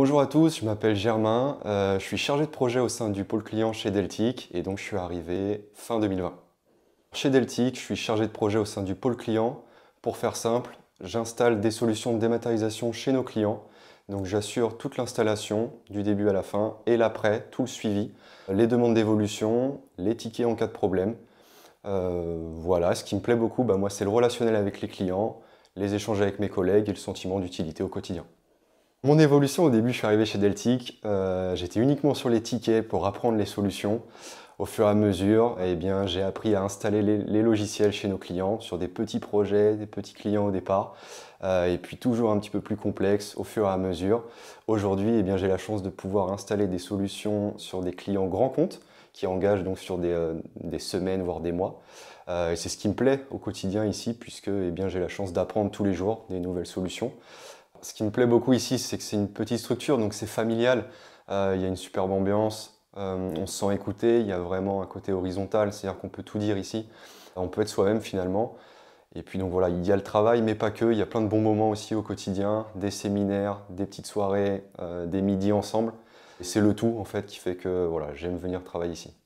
Bonjour à tous, je m'appelle Germain, euh, je suis chargé de projet au sein du pôle client chez Deltic et donc je suis arrivé fin 2020. Chez Deltic, je suis chargé de projet au sein du pôle client. Pour faire simple, j'installe des solutions de dématérialisation chez nos clients. Donc j'assure toute l'installation du début à la fin et l'après, tout le suivi, les demandes d'évolution, les tickets en cas de problème. Euh, voilà, ce qui me plaît beaucoup, bah, moi c'est le relationnel avec les clients, les échanges avec mes collègues et le sentiment d'utilité au quotidien. Mon évolution, au début, je suis arrivé chez Deltic. Euh, j'étais uniquement sur les tickets pour apprendre les solutions. Au fur et à mesure, eh bien, j'ai appris à installer les, logiciels chez nos clients sur des petits projets, des petits clients au départ, euh, et puis toujours un petit peu plus complexe au fur et à mesure. Aujourd'hui, eh bien, j'ai la chance de pouvoir installer des solutions sur des clients grands comptes qui engagent donc sur des, euh, semaines voire des mois. et c'est ce qui me plaît au quotidien ici, puisque eh bien j'ai la chance d'apprendre tous les jours des nouvelles solutions. Ce qui me plaît beaucoup ici, c'est que c'est une petite structure, donc c'est familial. Euh, il y a une superbe ambiance, euh, on se sent écouté, il y a vraiment un côté horizontal, c'est-à-dire qu'on peut tout dire ici. Euh, on peut être soi-même finalement. Et puis donc voilà, il y a le travail, mais pas que. Il y a plein de bons moments aussi au quotidien, des séminaires, des petites soirées, des midis ensemble. c'est le tout en fait qui fait que voilà, j'aime venir travailler ici.